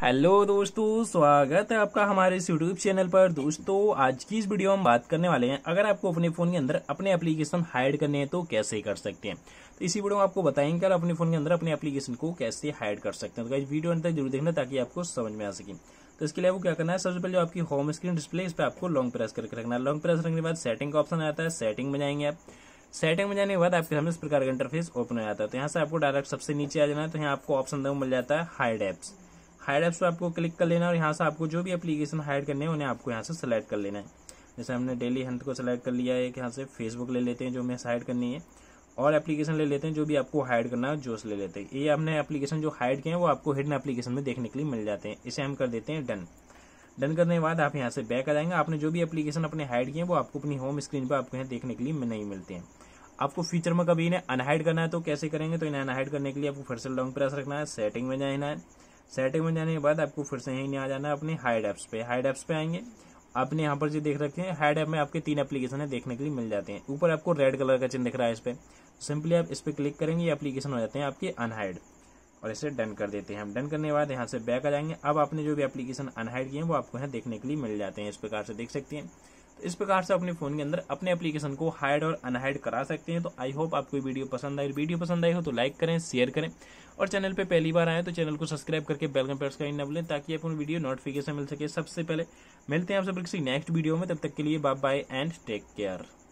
hello दोस्तों स्वागत है आपका हमारे इस यूट्यूब चैनल पर दोस्तों आज की इस वीडियो में हम बात करने वाले हैं अगर आपको अपने फ़ोन के अंदर अपने एप्लीकेशन हाइड करने हैं तो कैसे कर सकते हैं तो इसी वीडियो में आपको बताएंगे अपने फ़ोन के अंदर अपने एप्लीकेशन को कैसे हाइड कर सकते हैं तो इस वीडियो अंदर जरूर देखना ताकि आपको समझ में आ सके तो इसके लिए वो क्या करना है सबसे पहले आपकी होम स्क्रीन डिस्प्ले इस पर आपको लॉन्ग प्रेस करके रखना है लॉन्ग प्रेस रखने के बाद सेटिंग का ऑप्शन आता है सेटिंग में जाएंगे आप सेटिंग में जाने के बाद आपके सामने इस प्रकार का इंटरफेस ओपन हो जाता है तो यहाँ से आपको डायरेक्ट सबसे नीचे आ जाना है तो यहाँ आपको ऑप्शन मिल जाता है हाइड एप्स हाइड एप्स पर आपको क्लिक कर लेना और यहाँ से आपको जो भी एप्लीकेशन हाइड करने हैं उन्हें आपको यहाँ से सेलेक्ट कर लेना है जैसे हमने डेली हंथ को सेलेक्ट कर लिया है एक यहाँ से फेसबुक ले लेते हैं जो हमें हाइड करनी है और एप्लीकेशन ले लेते हैं जो भी आपको हाइड करना है जोश ले लेते हैं ये हमने एप्लीकेशन जो हाइड किए हैं वो आपको हिडन एप्लीकेशन में देखने के लिए मिल जाते हैं इसे हम कर देते हैं डन डन करने के बाद आप यहाँ से बैक आ जाएंगे आपने जो भी एप्लीकेशन अपने हाइड किए हैं वो आपको अपनी होम स्क्रीन पर आपको यहाँ देखने के लिए नहीं मिलते हैं आपको फ्यूचर में कभी इन्हें अनहाइड करना है तो कैसे करेंगे तो इन्हें अनहाइड करने के लिए आपको फिर से लॉन्ग प्रेस रखना है सेटिंग में जाना है सेटिंग में जाने के बाद आपको फिर से यहीं नहीं आ जाना है अपने हाइड एप्स पे हाइड एप्स पे आएंगे आपने यहाँ पर जो देख रखे हैं हाइड एप में आपके तीन एप्लीकेशन है देखने के लिए मिल जाते हैं ऊपर आपको रेड कलर का चिन्ह दिख रहा है इस पर सिंपली आप इस पर क्लिक करेंगे ये एप्लीकेशन हो जाते हैं आपके अनहाइड और इसे डन कर देते हैं हम डन करने के बाद यहाँ से बैक आ जाएंगे अब आपने जो भी एप्लीकेशन अनहाइड किए हैं वो आपको यहाँ देखने के लिए मिल जाते हैं इस प्रकार से देख सकते हैं तो इस प्रकार से अपने फोन के अंदर अपने एप्लीकेशन को हाइड और अनहाइड करा सकते हैं तो आई होप आपको वीडियो पसंद आए वीडियो पसंद आई हो तो लाइक करें शेयर करें और चैनल पे पहली बार आए तो चैनल को सब्सक्राइब करके बेल का प्रेस न भूलें ताकि आपको वीडियो नोटिफिकेशन मिल सके सबसे पहले मिलते हैं आप सब किसी नेक्स्ट वीडियो में तब तक के लिए bye bye and take care